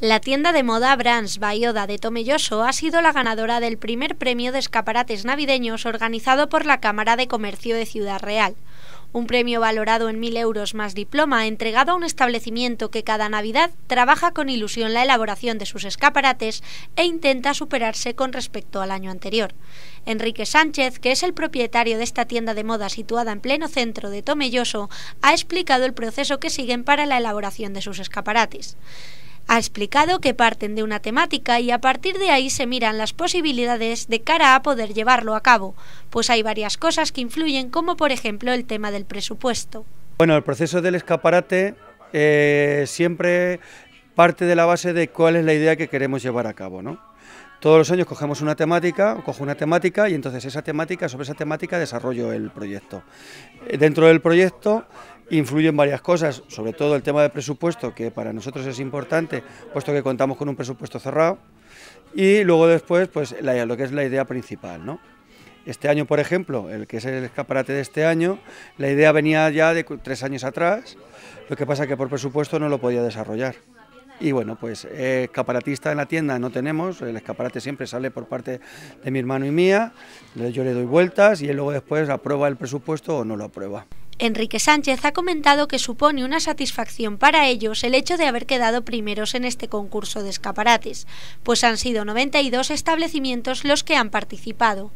La tienda de moda Brands Bayoda de Tomelloso ha sido la ganadora del primer premio de escaparates navideños organizado por la Cámara de Comercio de Ciudad Real. Un premio valorado en 1.000 euros más diploma entregado a un establecimiento que cada Navidad trabaja con ilusión la elaboración de sus escaparates e intenta superarse con respecto al año anterior. Enrique Sánchez, que es el propietario de esta tienda de moda situada en pleno centro de Tomelloso, ha explicado el proceso que siguen para la elaboración de sus escaparates. Ha explicado que parten de una temática y a partir de ahí se miran las posibilidades de cara a poder llevarlo a cabo, pues hay varias cosas que influyen, como por ejemplo el tema del presupuesto. Bueno, el proceso del escaparate eh, siempre parte de la base de cuál es la idea que queremos llevar a cabo, ¿no? Todos los años cogemos una temática, cojo una temática y entonces esa temática, sobre esa temática desarrollo el proyecto. Eh, dentro del proyecto influyen varias cosas, sobre todo el tema de presupuesto, que para nosotros es importante, puesto que contamos con un presupuesto cerrado, y luego después, pues lo que es la idea principal, ¿no? Este año, por ejemplo, el que es el escaparate de este año, la idea venía ya de tres años atrás, lo que pasa que por presupuesto no lo podía desarrollar. Y bueno, pues eh, escaparatista en la tienda no tenemos, el escaparate siempre sale por parte de mi hermano y mía, yo le doy vueltas y él luego después aprueba el presupuesto o no lo aprueba. Enrique Sánchez ha comentado que supone una satisfacción para ellos el hecho de haber quedado primeros en este concurso de escaparates, pues han sido 92 establecimientos los que han participado.